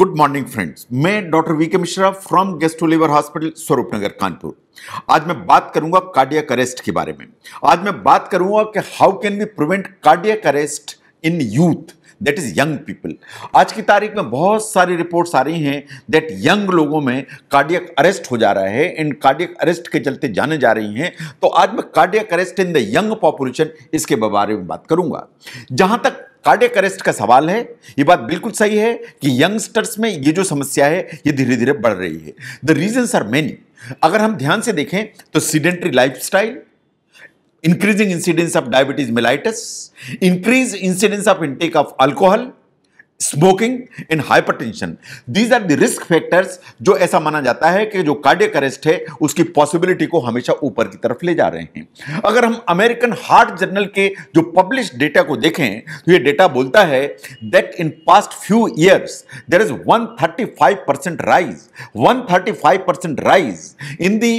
Good morning friends मैं doctor V K Mishra from gastro liver hospital Swaroop Nagar Kanpur आज मैं बात करूंगा कार्डियक अरेस्ट के बारे में आज मैं बात करूंगा कि how can we prevent cardiac arrest in youth that is young people आज की तारीख में बहुत सारी रिपोर्ट्स आ रही हैं दैट यंग लोगों में कार्डियक अरेस्ट हो जा रहा है एंड कार्डियक अरेस्ट के चलते जाने जा रही हैं तो आज मैं cardiac arrest in the young population इसके बारे में बात करूंगा जहां तक कार्डियक अरेस्ट का सवाल है ये बात बिल्कुल सही है कि यंगस्टर्स में ये जो समस्या है ये धीरे धीरे बढ़ रही है द रीजन्स आर मैनी अगर हम ध्यान से देखें तो sedentary life increasing incidence of diabetes mellitus increase incidence of intake of alcohol smoking and hypertension these are the risk factors जो ऐसा माना जाता है कि जो कार्डियक अरेस्ट है उसकी पॉसिबिलिटी को हमेशा ऊपर की तरफ ले जा रहे हैं अगर हम अमेरिकन हार्ट जर्नल के जो पब्लिश डेटा को देखें तो ये डेटा बोलता है that in past few years there is 135 percent rise 135 percent rise in the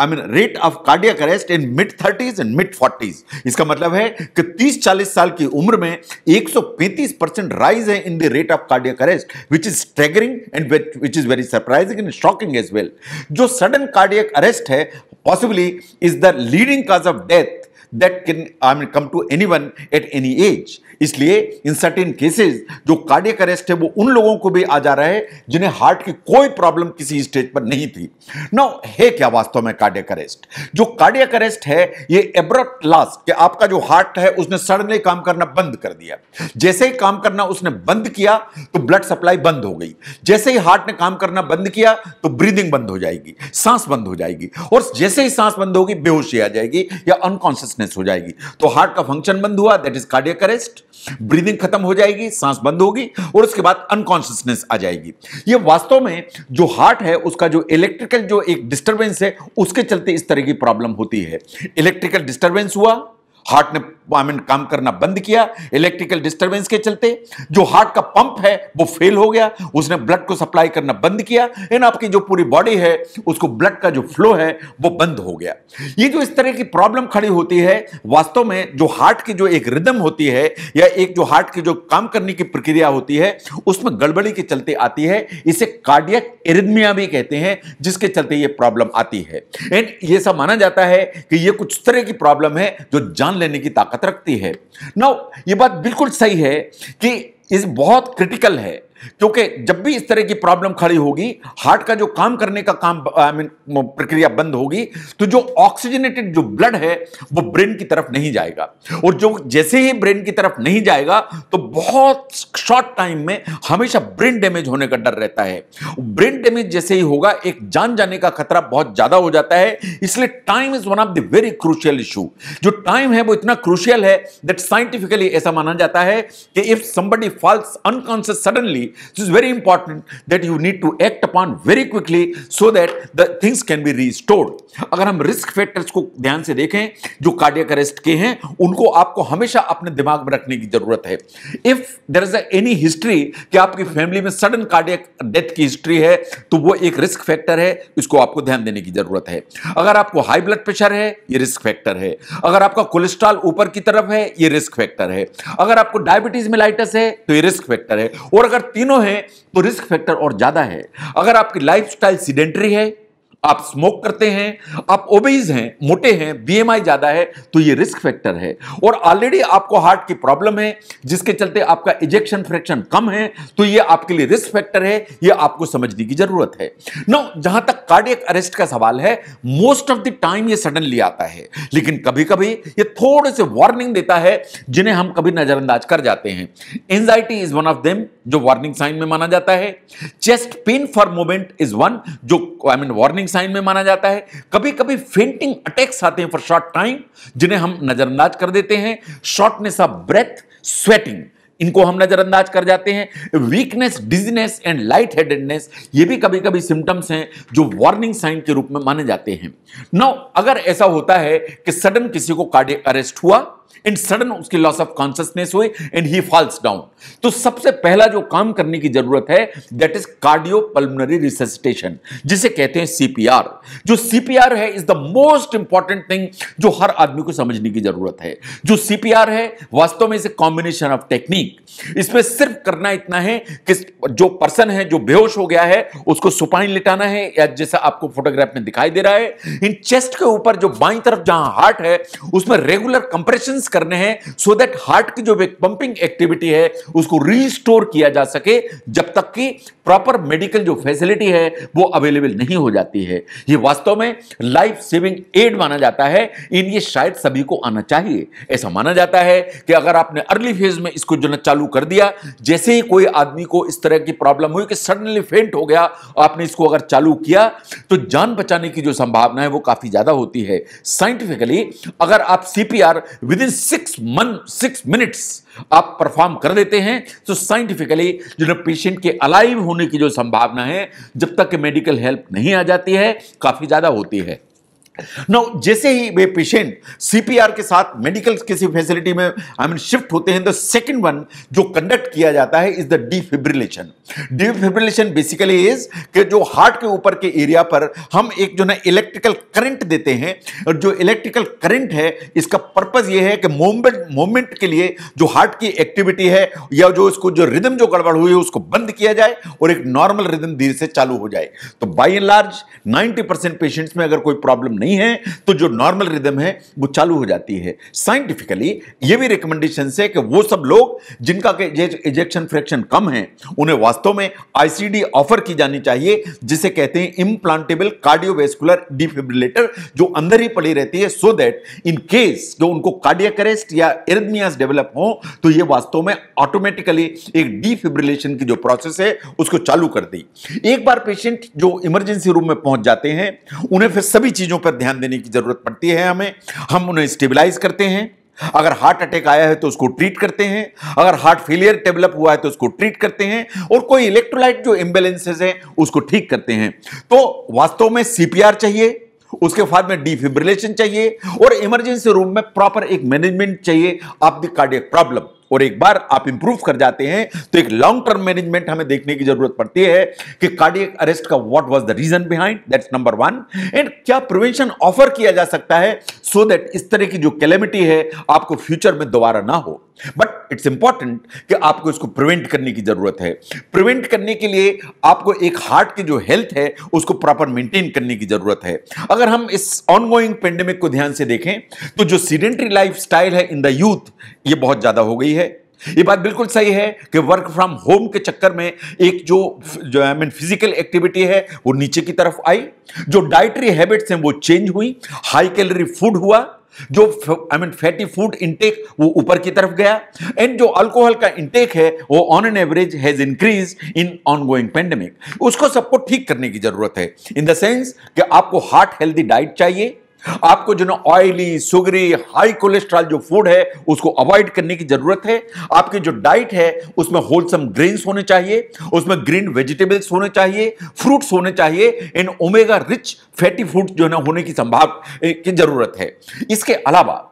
I mean rate of cardiac arrest in mid thirties and mid forties इसका मतलब है कि 30-40 साल की उम्र में 135 परसेंट राइज है in the rate of cardiac arrest, which is staggering and which is very surprising and shocking as well. जो sudden cardiac arrest है, possibly is the leading cause of death that can I mean come to anyone at any age इसलिए in certain cases जो cardiac arrest है वो उन लोगों को भी आ जा रहा है जिन्हें हार्ट की कोई प्रॉब्लम किसी स्टेज पर नहीं थी नो है क्या वास्तव में कार्डियक अरेस्ट जो कार्डियक अरेस्ट है ये एब्रप्ट लास्ट कि आपका जो हार्ट है उसने सडनली काम करना बंद कर दिया जैसे ही काम करना उसने बंद किया तो ब्लड सप्लाई बंद हो गई जैसे ही हार्ट ने काम करना बंद किया तो ब्रीदिंग बंद हो जाएगी सांस बंद हो जाएगी और जैसे ही सांस बंद होगी बेहोशी आ जाएगी या अनकॉन्शियस कॉन्शियसनेस हो जाएगी तो हार्ट का फंक्शन बंद हुआ that is cardiac arrest breathing खत्म हो जाएगी सांस बंद होगी और उसके बाद अनकॉन्शियसनेस आ जाएगी ये वास्तव में जो हार्ट है उसका जो इलेक्ट्रिकल जो एक डिस्टर्बेंस है उसके चलते इस तरह की प्रॉब्लम होती है इलेक्ट्रिकल डिस्टर्बेंस हुआ हार्ट ने आई मीन काम करना बंद किया इलेक्ट्रिकल डिस्टर्बेंस के चलते जो हार्ट का पंप है वो फेल हो गया उसने ब्लड को सप्लाई करना बंद किया एंड आपकी जो पूरी बॉडी है उसको ब्लड का जो फ्लो है वो बंद हो गया ये जो इस तरह की प्रॉब्लम खड़ी होती है वास्तव में जो हार्ट की जो एक रिदम होती है या एक जो हार्ट की जो काम करने की प्रक्रिया होती है उसमें गड़बड़ी के चलते आती है इसे कार्डियक एरिदमिया भी कहते हैं जिसके चलते ये प्रॉब्लम आती है एंड ये सब माना जाता है कि ये कुछ तरह की प्रॉब्लम है जो जान लेने की ताकत रखती है नौ ये बात बिल्कुल सही है कि इस बहुत क्रिटिकल है क्योंकि जब भी इस तरह की प्रॉब्लम खड़ी होगी हार्ट का जो काम करने का काम आई मीन प्रक्रिया बंद होगी तो जो ऑक्सीजनेटेड जो ब्लड है वो ब्रेन की तरफ नहीं जाएगा और जो जैसे ही ब्रेन की तरफ नहीं जाएगा तो बहुत शॉर्ट टाइम में हमेशा ब्रेन डैमेज होने का डर रहता है ब्रेन डैमेज जैसे ही होगा एक जान जाने का खतरा बहुत ज्यादा हो जाता है इसलिए time is one of the very crucial issue जो टाइम है वो इतना क्रूशियल है दैट साइंटिफिकली ऐसा माना जाता है कि if somebody falls unconscious suddenly quickly. This is very important that you need to act upon very quickly so that the things can be restored. अगर हम रिस्क फैक्टर्स को ध्यान से देखें जो कार्डियक अरेस्ट के हैं उनको आपको हमेशा अपने दिमाग में रखने की जरूरत है if there is any history कि आपकी फैमिली में सडन कार्डियक डेथ की हिस्ट्री है तो वो एक रिस्क फैक्टर है इसको आपको ध्यान देने की जरूरत है अगर आपको हाई ब्लड प्रेशर है ये रिस्क फैक्टर है अगर आपका कोलेस्ट्रॉल ऊपर की तरफ है ये रिस्क फैक्टर है अगर आपको डायबिटीज मेलाइटस है तो ये रिस्क फैक्टर है और अगर तीनों हैं तो रिस्क फैक्टर और ज़्यादा है अगर आपकी लाइफ स्टाइल सीडेंट्री है आप स्मोक करते हैं आप ओबेज हैं मोटे हैं बीएमआई ज़्यादा है तो ये रिस्क फैक्टर है और ऑलरेडी आपको हार्ट की प्रॉब्लम है जिसके चलते आपका इजेक्शन फ्रैक्शन कम है तो ये आपके लिए रिस्क फैक्टर है ये आपको समझने की ज़रूरत है नो जहां तक कार्डियक अरेस्ट का सवाल है मोस्ट ऑफ द टाइम ये सडनली आता है लेकिन कभी कभी ये थोड़े से वार्निंग देता है जिन्हें हम कभी नज़रअंदाज कर जाते हैं anxiety is one of them जो वार्निंग साइन में माना जाता है chest pain for movement is one जो I mean warning warning sign में माना जाता है कभी कभी फेंटिंग अटैक्स आते हैं फॉर शॉर्ट टाइम जिन्हें हम नजरअंदाज कर देते हैं शॉर्टनेस ऑफ ब्रेथ स्वेटिंग इनको हम नज़रअंदाज कर जाते हैं weakness dizziness and light headedness ये भी कभी कभी सिम्टम्स हैं जो वार्निंग साइन के रूप में माने जाते हैं नौ अगर ऐसा होता है कि सडन किसी को कार्डियक अरेस्ट हुआ एंड सडन उसकी लॉस ऑफ कॉन्सियसनेस हुए एंड ही फॉल्स डाउन तो सबसे पहला जो काम करने की जरूरत है that is cardio pulmonary resuscitation जिसे कहते हैं सीपीआर जो सीपीआर है is the most important thing जो हर आदमी को समझने की जरूरत है जो सीपीआर है वास्तव में इज कॉम्बिनेशन ऑफ टेक्निक ठीक इसमें सिर्फ करना इतना है कि जो पर्सन है जो बेहोश हो गया है उसको सुपाइन लिटाना है या जैसा आपको फोटोग्राफ में दिखाई दे रहा है इन चेस्ट के ऊपर जो बाई तरफ जहां हार्ट है उसमें रेगुलर कंप्रेशन करने हैं सो so दैट हार्ट की जो पंपिंग एक्टिविटी है उसको रिस्टोर किया जा सके जब तक कि प्रॉपर मेडिकल जो फैसिलिटी है वो अवेलेबल नहीं हो जाती है ये वास्तव में लाइफ सेविंग एड माना जाता है इन ये शायद सभी को आना चाहिए ऐसा माना जाता है कि अगर आपने अर्ली फेज में इसको जो करना चालू कर दिया जैसे ही कोई आदमी को इस तरह की प्रॉब्लम हुई कि सडनली फेंट हो गया आपने इसको अगर चालू किया तो जान बचाने की जो संभावना है वो काफ़ी ज़्यादा होती है साइंटिफिकली अगर आप CPR within six min six minutes आप परफॉर्म कर देते हैं तो साइंटिफिकली जो पेशेंट के अलाइव होने की जो संभावना है जब तक मेडिकल हेल्प नहीं आ जाती है काफ़ी ज़्यादा होती है नो जैसे ही वे पेशेंट सीपीआर के साथ मेडिकल किसी फैसिलिटी में आई मीन शिफ्ट होते हैं द सेकंड वन जो कंडक्ट किया जाता है is the defibrillation defibrillation basically is कि जो हार्ट के ऊपर के एरिया पर हम एक जो ना इलेक्ट्रिकल करंट देते हैं और जो इलेक्ट्रिकल करंट है इसका पर्पज ये है कि मूवमेंट मूवमेंट के लिए जो हार्ट की एक्टिविटी है या जो इसको जो रिदम जो गड़बड़ हुई है उसको बंद किया जाए और एक नॉर्मल रिदम धीरे से चालू हो जाए तो by and large ninety percent patients में अगर कोई प्रॉब्लम नहीं नहीं है तो जो नॉर्मल रिदम है वो चालू हो जाती है साइंटिफिकली ये भी रिकमेंडेशन है कि वो सब लोग जिनका इजेक्शन फ्रैक्शन कम है उन्हें वास्तव में आईसीडी ऑफर की जानी चाहिए जिसे कहते हैं इम्प्लांटेबल कार्डियोवेस्कुलर डिफिब्रिलेटर जो अंदर ही पड़ी रहती है सो दैट इन केस जो उनको कार्डियक या एरिथमियास डेवलप हो तो ये वास्तव में ऑटोमेटिकली एक डिफिब्रिलेशन की जो प्रोसेस है उसको चालू कर दी एक बार पेशेंट जो इमरजेंसी रूम में पहुंच जाते हैं उन्हें फिर सभी चीजों पर ध्यान देने की ज़रूरत पड़ती है हमें हम उन्हें स्टेबलाइज करते हैं अगर हार्ट अटैक आया है तो उसको ट्रीट करते हैं अगर हार्ट फेलियर डेवलप हुआ है तो उसको ट्रीट करते हैं और कोई इलेक्ट्रोलाइट जो इम्बेलेंसेज हैं उसको ठीक करते हैं तो वास्तव में सीपीआर चाहिए उसके बाद में डिफिब्रिलेशन चाहिए और इमरजेंसी रूम में प्रॉपर एक मैनेजमेंट चाहिए ऑफ द कार्डियक प्रॉब्लम और एक बार आप इंप्रूव कर जाते हैं तो एक लॉन्ग टर्म मैनेजमेंट हमें देखने की जरूरत पड़ती है कि कार्डियक अरेस्ट का what was the reason behind that's number one and क्या प्रिवेंशन ऑफर किया जा सकता है सो so दैट इस तरह की जो कैलेमिटी है आपको फ्यूचर में दोबारा ना हो बट इट्स इंपॉर्टेंट कि आपको इसको प्रिवेंट करने की जरूरत है प्रिवेंट करने के लिए आपको एक हार्ट की जो हेल्थ है उसको प्रॉपर मेंटेन करने की जरूरत है अगर हम इस ऑनगोइंग पेंडेमिक को ध्यान से देखें तो जो सीडेंट्री लाइफ है इन द यूथ ये बहुत ज्यादा हो गई है ये बात बिल्कुल सही है कि वर्क फ्रॉम होम के चक्कर में एक जो जो आई मीन फिजिकल एक्टिविटी है वो नीचे की तरफ आई जो डाइटरी हैबिट्स हैं वो चेंज हुई हाई कैलोरी फूड हुआ जो I mean fatty food intake वो ऊपर की तरफ गया एंड जो अल्कोहल का इंटेक है वो on an average has increase in on going pandemic उसको सबको ठीक करने की जरूरत है इन द सेंस कि आपको हार्ट हेल्दी डाइट चाहिए आपको जो ना ऑयली सुगरी हाई कोलेस्ट्रॉल जो फूड है उसको अवॉइड करने की जरूरत है आपकी जो डाइट है उसमें होलसम ग्रेन्स होने चाहिए उसमें ग्रीन वेजिटेबल्स होने चाहिए फ्रूट्स होने चाहिए in omega rich fatty food जो है ना होने की संभाव की जरूरत है इसके अलावा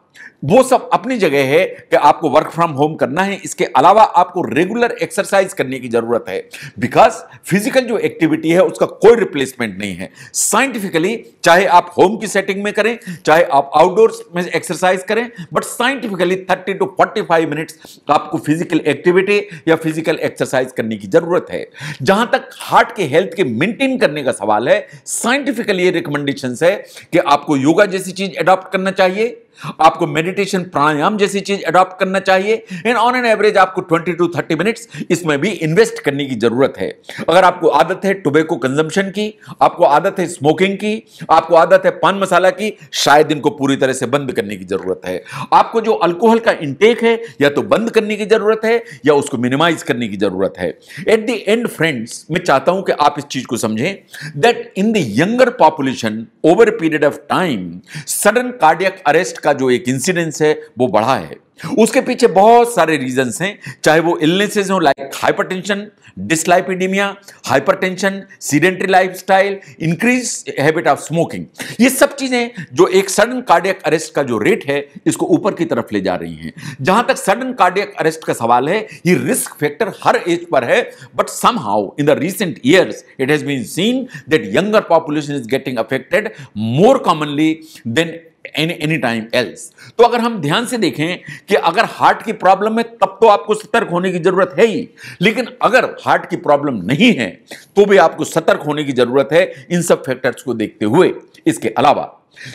वो सब अपनी जगह है कि आपको वर्क फ्रॉम होम करना है इसके अलावा आपको रेगुलर एक्सरसाइज करने की जरूरत है बिकॉज फिजिकल जो एक्टिविटी है उसका कोई रिप्लेसमेंट नहीं है साइंटिफिकली चाहे आप होम की सेटिंग में करें चाहे आप आउटडोर्स में एक्सरसाइज करें but scientifically thirty to forty five minutes आपको फिजिकल एक्टिविटी या फिजिकल एक्सरसाइज करने की जरूरत है जहां तक हार्ट के हेल्थ के मेंटेन करने का सवाल है साइंटिफिकली ये रिकमेंडेशन है कि आपको योगा जैसी चीज अडॉप्ट करना चाहिए आपको मेडिटेशन प्राणायाम जैसी चीज अडॉप्ट करना चाहिए एंड ऑन एन एवरेज आपको 20 टू 30 मिनट्स इसमें भी इन्वेस्ट करने की जरूरत है अगर आपको आदत है टोबैको कंजम्पशन की आपको आदत है स्मोकिंग की आपको आदत है पान मसाला की शायद इनको पूरी तरह से बंद करने की जरूरत है आपको जो अल्कोहल का इंटेक है या तो बंद करने की जरूरत है या उसको मिनिमाइज करने की जरूरत है एट द एंड फ्रेंड्स मैं चाहता हूं कि आप इस चीज को समझें that in the younger population over period of time sudden cardiac arrest का जो एक इंसिडेंस है वो बढ़ा है उसके पीछे बहुत सारे रीजंस हैं चाहे वो इलनेसेज हो like hypertension dyslipidemia hypertension sedentary lifestyle increase habit of smoking ये सब चीज़ें जो एक सडन कार्डियक अरेस्ट का जो रेट है इसको ऊपर की तरफ ले जा रही हैं जहां तक सडन कार्डियक अरेस्ट का सवाल है ये रिस्क फैक्टर हर एज पर है but somehow in the recent years it has been seen that younger population is getting affected more commonly than any any time else तो अगर हम ध्यान से देखें कि अगर हार्ट की प्रॉब्लम है तब तो आपको सतर्क होने की जरूरत है ही लेकिन अगर हार्ट की प्रॉब्लम नहीं है तो भी आपको सतर्क होने की जरूरत है इन सब फैक्टर्स को देखते हुए इसके अलावा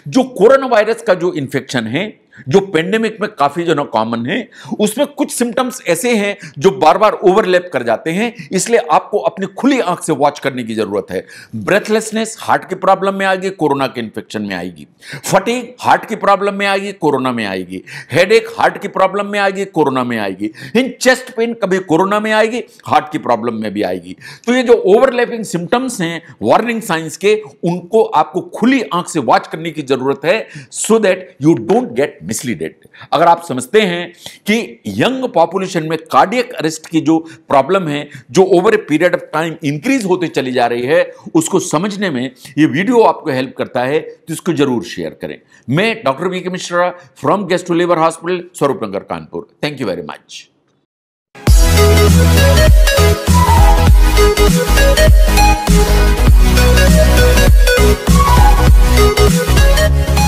जो कोरोना वायरस का जो इन्फेक्शन है जो पेंडेमिक में काफी जो ना कॉमन है उसमें कुछ सिम्टम्स ऐसे हैं जो बार बार ओवरलैप कर जाते हैं इसलिए आपको अपनी खुली आंख से वॉच करने की जरूरत है ब्रेथलेसनेस हार्ट की प्रॉब्लम में आएगी कोरोना के इन्फेक्शन में आएगी फटीक हार्ट की प्रॉब्लम में आएगी कोरोना में आएगी हेड हार्ट की प्रॉब्लम में आएगी कोरोना में आएगी इन चेस्ट पेन कभी कोरोना में आएगी हार्ट की प्रॉब्लम में भी आएगी तो ये जो ओवरलैपिंग सिम्टम्स हैं वार्निंग साइंस के उनको आपको खुली आंख से वॉच करने की जरूरत है so that you don't get misleaded अगर आप समझते हैं कि यंग पॉपुलेशन में कार्डियक अरेस्ट की जो प्रॉब्लम है जो over a period of time increase होते चली जा रही है उसको समझने में ये वीडियो आपको हेल्प करता है तो इसको जरूर शेयर करें मैं doctor V Mishra from gastro लेबर hospital Swaroop Nagar Kanpur thank you very much